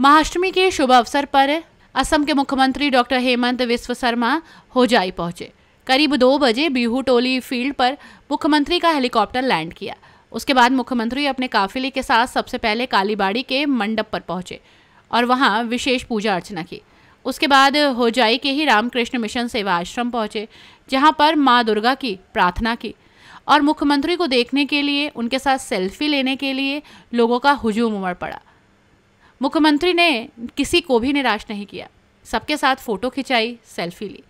महाअष्टमी के शुभ अवसर पर असम के मुख्यमंत्री डॉक्टर हेमंत विश्व शर्मा होजाई पहुंचे करीब दो बजे बिहू टोली फील्ड पर मुख्यमंत्री का हेलीकॉप्टर लैंड किया उसके बाद मुख्यमंत्री अपने काफिले के साथ सबसे पहले कालीबाड़ी के मंडप पर पहुंचे और वहां विशेष पूजा अर्चना की उसके बाद होजाई के ही रामकृष्ण मिशन सेवा आश्रम पहुंचे जहां पर माँ दुर्गा की प्रार्थना की और मुख्यमंत्री को देखने के लिए उनके साथ सेल्फी लेने के लिए लोगों का हुजूम उमड़ पड़ा मुख्यमंत्री ने किसी को भी निराश नहीं किया सबके साथ फोटो खिंचाई सेल्फी ली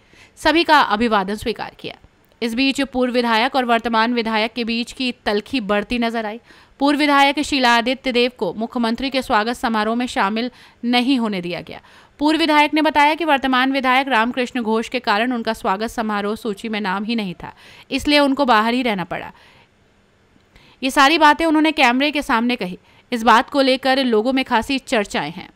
सभी का अभिवादन स्वीकार किया इस बीच पूर्व विधायक और वर्तमान विधायक के बीच की तलखी बढ़ती नजर आई पूर्व विधायक आदित्य देव को मुख्यमंत्री के स्वागत समारोह में शामिल नहीं होने दिया गया पूर्व विधायक ने बताया कि वर्तमान विधायक रामकृष्ण घोष के कारण उनका स्वागत समारोह सूची में नाम ही नहीं था इसलिए उनको बाहर ही रहना पड़ा ये सारी बातें उन्होंने कैमरे के सामने कही इस बात को लेकर लोगों में खासी चर्चाएं हैं